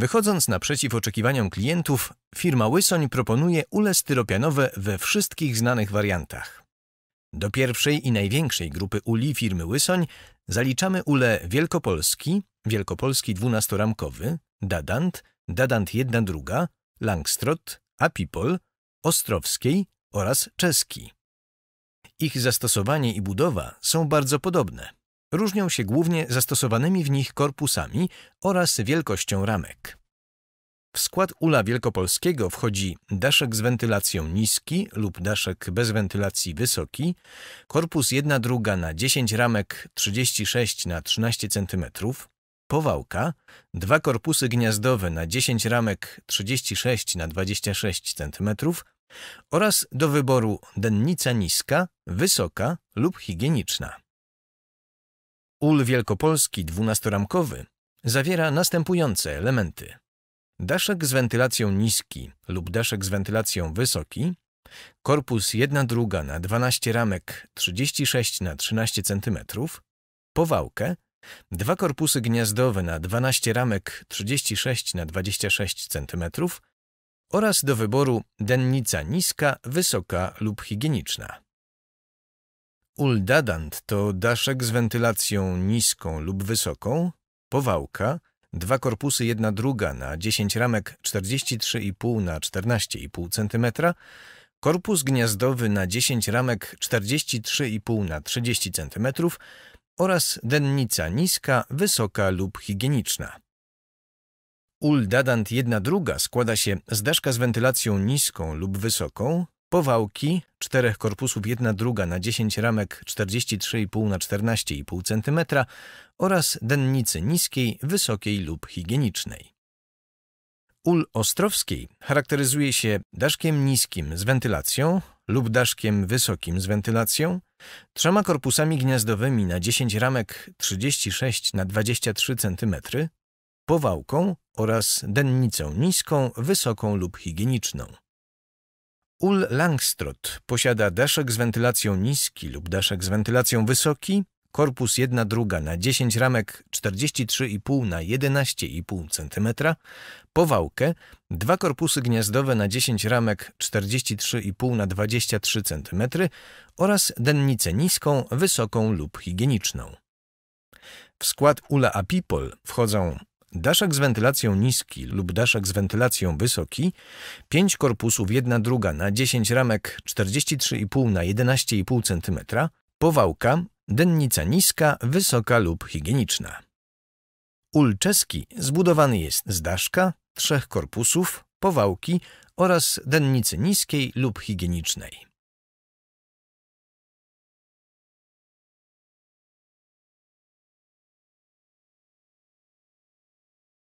Wychodząc naprzeciw oczekiwaniom klientów, firma Łysoń proponuje ule styropianowe we wszystkich znanych wariantach. Do pierwszej i największej grupy uli firmy Łysoń zaliczamy ule Wielkopolski, Wielkopolski dwunastoramkowy, Dadant, Dadant 1 druga, Langstrot, Apipol, Ostrowskiej oraz Czeski. Ich zastosowanie i budowa są bardzo podobne. Różnią się głównie zastosowanymi w nich korpusami oraz wielkością ramek. W skład ula wielkopolskiego wchodzi daszek z wentylacją niski lub daszek bez wentylacji wysoki, korpus 1 druga na 10 ramek 36 na 13 cm, powałka, dwa korpusy gniazdowe na 10 ramek 36 na 26 cm oraz do wyboru dennica niska, wysoka lub higieniczna. Ul wielkopolski dwunastoramkowy zawiera następujące elementy. Daszek z wentylacją niski lub daszek z wentylacją wysoki, korpus 1 druga na 12 ramek 36 na 13 cm, powałkę, dwa korpusy gniazdowe na 12 ramek 36 na 26 cm oraz do wyboru dennica niska, wysoka lub higieniczna. Uldadant to daszek z wentylacją niską lub wysoką, powałka, dwa korpusy jedna druga na 10 ramek 43,5 na 14,5 cm, korpus gniazdowy na 10 ramek 43,5 na 30 cm oraz dennica niska, wysoka lub higieniczna. Uldadant jedna druga składa się z daszka z wentylacją niską lub wysoką, Powałki czterech korpusów jedna druga na 10 ramek 43,5 na 14,5 cm oraz dennicy niskiej, wysokiej lub higienicznej. Ul Ostrowskiej charakteryzuje się daszkiem niskim z wentylacją lub daszkiem wysokim z wentylacją, trzema korpusami gniazdowymi na 10 ramek 36 na 23 cm, powałką oraz dennicą niską, wysoką lub higieniczną. Ul Langstroth posiada daszek z wentylacją niski lub daszek z wentylacją wysoki, korpus 1 druga na 10 ramek 43,5 na 11,5 cm, powałkę, dwa korpusy gniazdowe na 10 ramek 43,5 na 23 cm oraz dennicę niską, wysoką lub higieniczną. W skład Ula Apipol wchodzą Daszek z wentylacją niski lub daszek z wentylacją wysoki, 5 korpusów jedna druga na 10 ramek 43,5 na 11,5 cm, powałka, dennica niska, wysoka lub higieniczna. Ul czeski zbudowany jest z daszka, trzech korpusów, powałki oraz dennicy niskiej lub higienicznej.